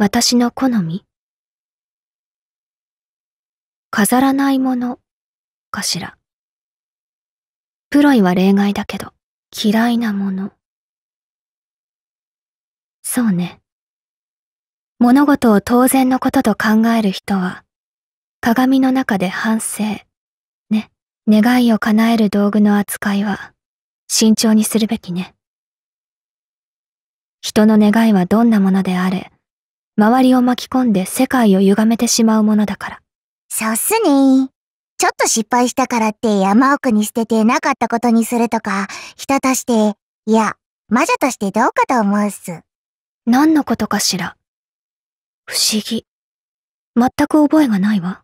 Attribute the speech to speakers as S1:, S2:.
S1: 私の好み飾らないものかしら。プロイは例外だけど、嫌
S2: いなもの。そうね。物事を当然のことと考える人は、鏡の中で反省、ね、願いを叶える道具の扱いは、慎重にするべきね。人の願いはどんなものであれ、
S3: 周りを巻き込んで世界を歪めてしまうものだから。そうっすね。ちょっと失敗したからって山奥に捨ててなかったことにするとか、人として、いや、魔女としてどうかと思うっす。何のことかしら。
S4: 不思議。全く覚えがないわ。